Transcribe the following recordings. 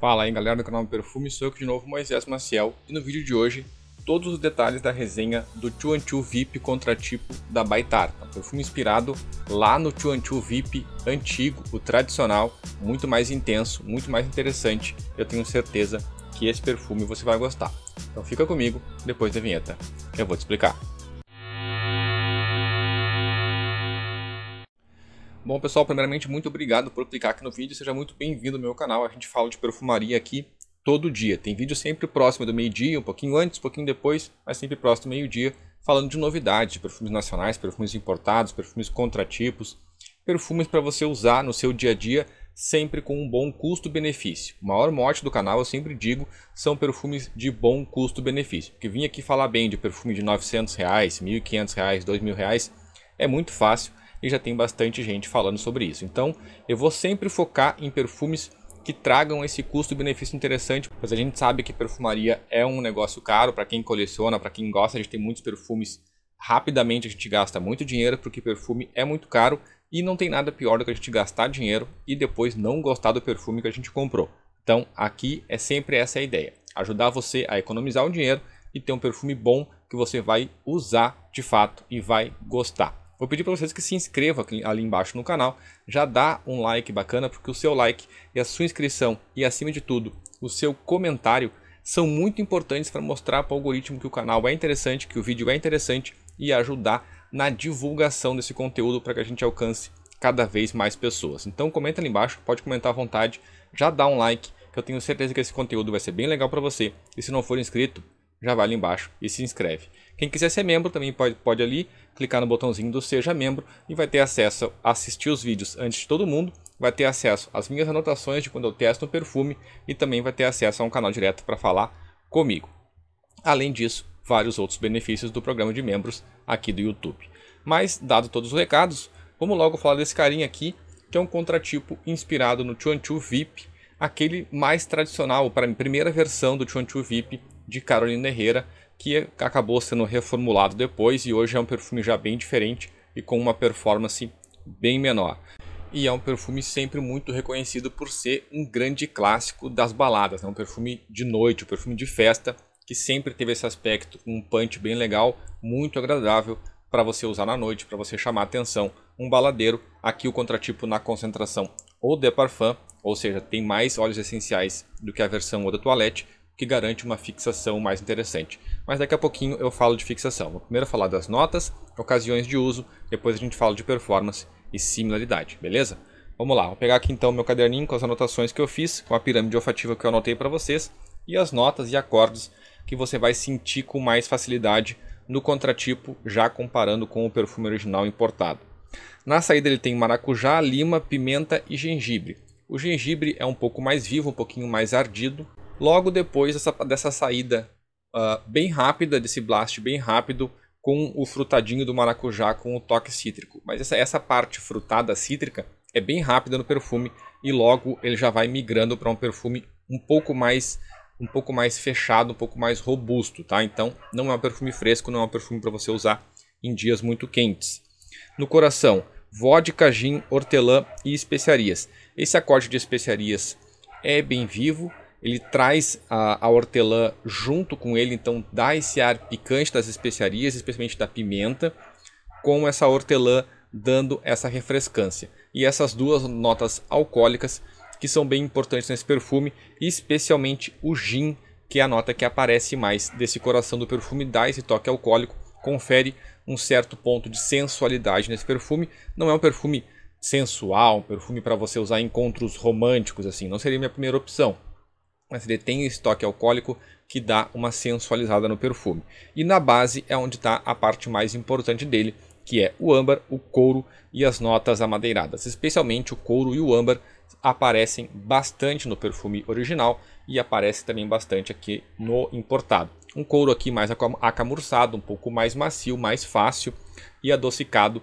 Fala aí galera do canal Perfume, sou eu de novo, Moisés Maciel, e no vídeo de hoje todos os detalhes da resenha do Chuanchu VIP contratipo da Baitar. Um perfume inspirado lá no Chuanchu VIP antigo, o tradicional, muito mais intenso, muito mais interessante. Eu tenho certeza que esse perfume você vai gostar. Então fica comigo, depois da vinheta, eu vou te explicar. Bom pessoal, primeiramente muito obrigado por clicar aqui no vídeo, seja muito bem-vindo ao meu canal, a gente fala de perfumaria aqui todo dia, tem vídeo sempre próximo do meio-dia, um pouquinho antes, um pouquinho depois, mas sempre próximo do meio-dia, falando de novidades, de perfumes nacionais, perfumes importados, perfumes contratipos, perfumes para você usar no seu dia a dia, sempre com um bom custo-benefício. O maior mote do canal, eu sempre digo, são perfumes de bom custo-benefício, porque vim aqui falar bem de perfume de 900 reais, 1.500 reais, 2.000 reais, é muito fácil, e já tem bastante gente falando sobre isso. Então eu vou sempre focar em perfumes que tragam esse custo-benefício interessante, Pois a gente sabe que perfumaria é um negócio caro para quem coleciona, para quem gosta, a gente tem muitos perfumes. Rapidamente a gente gasta muito dinheiro porque perfume é muito caro e não tem nada pior do que a gente gastar dinheiro e depois não gostar do perfume que a gente comprou. Então aqui é sempre essa a ideia: ajudar você a economizar o dinheiro e ter um perfume bom que você vai usar de fato e vai gostar. Vou pedir para vocês que se inscrevam ali embaixo no canal, já dá um like bacana, porque o seu like e a sua inscrição e acima de tudo, o seu comentário são muito importantes para mostrar para o algoritmo que o canal é interessante, que o vídeo é interessante e ajudar na divulgação desse conteúdo para que a gente alcance cada vez mais pessoas. Então comenta ali embaixo, pode comentar à vontade, já dá um like, que eu tenho certeza que esse conteúdo vai ser bem legal para você. E se não for inscrito, já vai ali embaixo e se inscreve. Quem quiser ser membro também pode, pode ali clicar no botãozinho do Seja Membro e vai ter acesso a assistir os vídeos antes de todo mundo, vai ter acesso às minhas anotações de quando eu testo um perfume e também vai ter acesso a um canal direto para falar comigo. Além disso, vários outros benefícios do programa de membros aqui do YouTube. Mas, dado todos os recados, vamos logo falar desse carinha aqui, que é um contratipo inspirado no Chu VIP, aquele mais tradicional, para a primeira versão do Chuanchu VIP de Carolina Herrera, que acabou sendo reformulado depois e hoje é um perfume já bem diferente e com uma performance bem menor. E é um perfume sempre muito reconhecido por ser um grande clássico das baladas, é né? um perfume de noite, um perfume de festa, que sempre teve esse aspecto, um punch bem legal, muito agradável para você usar na noite, para você chamar atenção, um baladeiro. Aqui o contratipo na concentração ou de parfum, ou seja, tem mais óleos essenciais do que a versão eau de toilette, que garante uma fixação mais interessante. Mas daqui a pouquinho eu falo de fixação. Vou primeiro falar das notas, ocasiões de uso, depois a gente fala de performance e similaridade, beleza? Vamos lá, vou pegar aqui então meu caderninho com as anotações que eu fiz, com a pirâmide olfativa que eu anotei para vocês, e as notas e acordes que você vai sentir com mais facilidade no contratipo, já comparando com o perfume original importado. Na saída ele tem maracujá, lima, pimenta e gengibre. O gengibre é um pouco mais vivo, um pouquinho mais ardido. Logo depois dessa, dessa saída uh, bem rápida, desse blast bem rápido, com o frutadinho do maracujá com o toque cítrico. Mas essa, essa parte frutada cítrica é bem rápida no perfume e logo ele já vai migrando para um perfume um pouco mais um pouco mais fechado, um pouco mais robusto, tá? Então, não é um perfume fresco, não é um perfume para você usar em dias muito quentes. No coração, vodka, gin, hortelã e especiarias. Esse acorde de especiarias é bem vivo, ele traz a, a, hortelã junto com ele, então dá esse ar picante das especiarias, especialmente da pimenta, com essa hortelã dando essa refrescância. E essas duas notas alcoólicas que são bem importantes nesse perfume, especialmente o gin, que é a nota que aparece mais desse coração do perfume, dá esse toque alcoólico, confere um certo ponto de sensualidade nesse perfume. Não é um perfume sensual, um perfume para você usar em encontros românticos, assim. Não seria minha primeira opção. Mas ele tem esse toque alcoólico que dá uma sensualizada no perfume. E na base é onde está a parte mais importante dele, que é o âmbar, o couro e as notas amadeiradas. Especialmente o couro e o âmbar aparecem bastante no perfume original e aparece também bastante aqui no importado. Um couro aqui mais acamurçado, um pouco mais macio, mais fácil e adocicado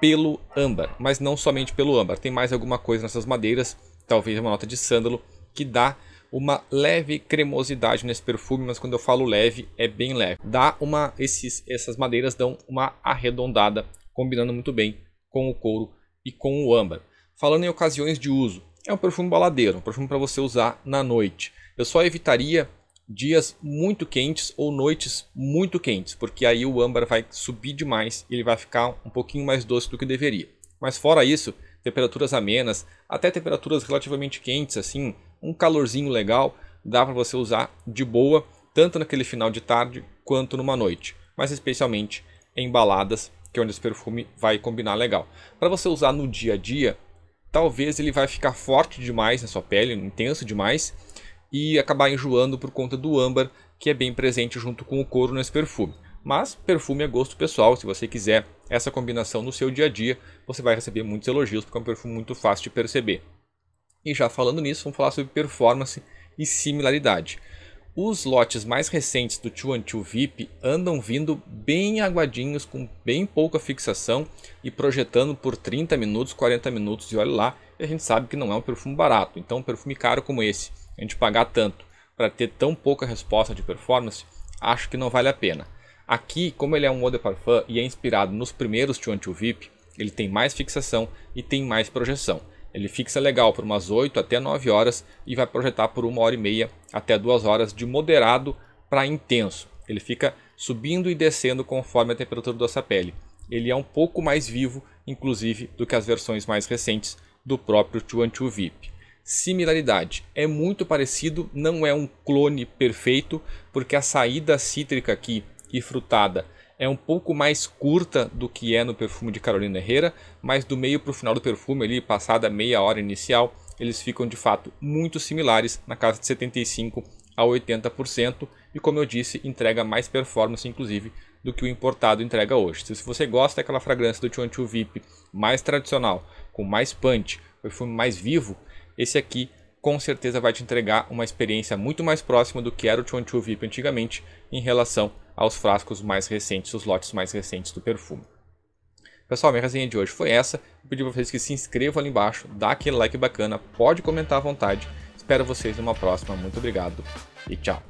pelo âmbar, mas não somente pelo âmbar. Tem mais alguma coisa nessas madeiras, talvez uma nota de sândalo, que dá uma leve cremosidade nesse perfume, mas quando eu falo leve, é bem leve. Dá uma esses, essas madeiras dão uma arredondada, combinando muito bem com o couro e com o âmbar. Falando em ocasiões de uso, é um perfume baladeiro, um perfume para você usar na noite. Eu só evitaria dias muito quentes ou noites muito quentes, porque aí o âmbar vai subir demais e ele vai ficar um pouquinho mais doce do que deveria. Mas fora isso, temperaturas amenas, até temperaturas relativamente quentes assim, um calorzinho legal, dá para você usar de boa, tanto naquele final de tarde quanto numa noite, mas especialmente em baladas, que é onde esse perfume vai combinar legal. Para você usar no dia a dia, talvez ele vai ficar forte demais na sua pele, intenso demais, e acabar enjoando por conta do âmbar, que é bem presente junto com o couro nesse perfume. Mas perfume é gosto pessoal, se você quiser essa combinação no seu dia a dia, você vai receber muitos elogios, porque é um perfume muito fácil de perceber. E já falando nisso, vamos falar sobre performance e similaridade. Os lotes mais recentes do 212 VIP andam vindo bem aguadinhos, com bem pouca fixação e projetando por 30 minutos, 40 minutos e olha lá, a gente sabe que não é um perfume barato, então um perfume caro como esse a gente pagar tanto para ter tão pouca resposta de performance, acho que não vale a pena. Aqui, como ele é um model parfum e é inspirado nos primeiros Tio Antio VIP, ele tem mais fixação e tem mais projeção. Ele fixa legal por umas 8 até 9 horas e vai projetar por uma hora e meia até duas horas de moderado para intenso. Ele fica subindo e descendo conforme a temperatura da nossa pele. Ele é um pouco mais vivo, inclusive, do que as versões mais recentes do próprio 212 VIP similaridade. É muito parecido, não é um clone perfeito, porque a saída cítrica aqui e frutada é um pouco mais curta do que é no perfume de Carolina Herrera, mas do meio para o final do perfume, ali, passada meia hora inicial, eles ficam de fato muito similares, na casa de 75% a 80%, e como eu disse, entrega mais performance, inclusive, do que o importado entrega hoje. Se você gosta daquela fragrância do 22 VIP mais tradicional, com mais punch, perfume mais vivo, esse aqui com certeza vai te entregar uma experiência muito mais próxima do que era o 22 VIP antigamente em relação aos frascos mais recentes, os lotes mais recentes do perfume. Pessoal, minha resenha de hoje foi essa. Eu pedi para vocês que se inscrevam ali embaixo, dá aquele like bacana, pode comentar à vontade. Espero vocês numa próxima. Muito obrigado e tchau.